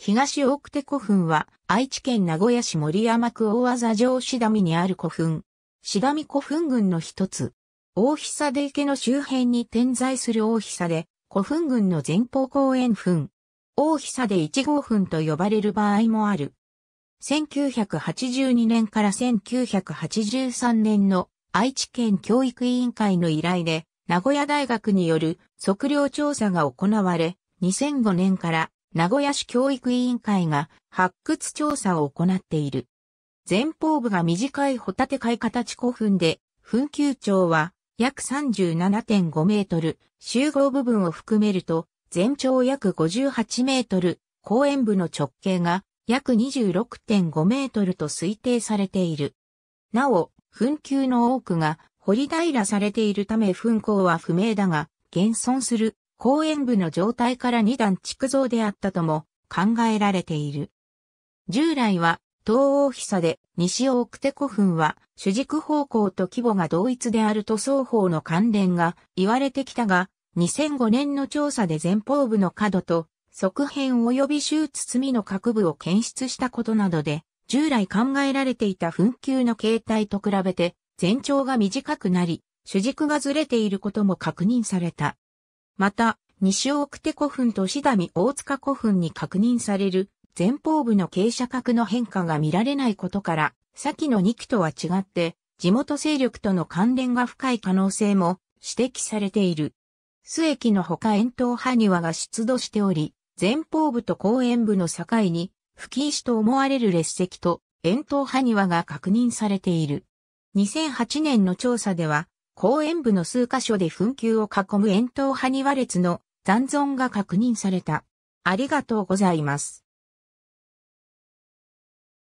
東奥手古墳は、愛知県名古屋市森山区大技城志田見にある古墳。志田見古墳群の一つ。大久で池の周辺に点在する大久で古墳群の前方後円墳。大久で1号墳と呼ばれる場合もある。1982年から1983年の愛知県教育委員会の依頼で、名古屋大学による測量調査が行われ、2005年から名古屋市教育委員会が発掘調査を行っている。前方部が短いホタテ貝形古墳で、墳丘長は約37.5メートル、集合部分を含めると、全長約58メートル、公園部の直径が約26.5メートルと推定されている。なお、墳丘の多くが掘り平らされているため墳坑は不明だが、現存する公園部の状態から2段築造であったとも考えられている。従来は東欧比久で西大手古墳は主軸方向と規模が同一であると双方の関連が言われてきたが、2005年の調査で前方部の角と側辺及び周包の角部を検出したことなどで、従来考えられていた墳丘の形態と比べて全長が短くなり、主軸がずれていることも確認された。また、西奥手古墳と志見大塚古墳に確認される前方部の傾斜角の変化が見られないことから、先の2期とは違って、地元勢力との関連が深い可能性も指摘されている。須駅のほか遠藤派庭が出土しており、前方部と後円部の境に、吹石と思われる列石と遠藤派庭が確認されている。2008年の調査では、公園部の数箇所で紛糾を囲む円筒埴輪列の残存が確認された。ありがとうございます。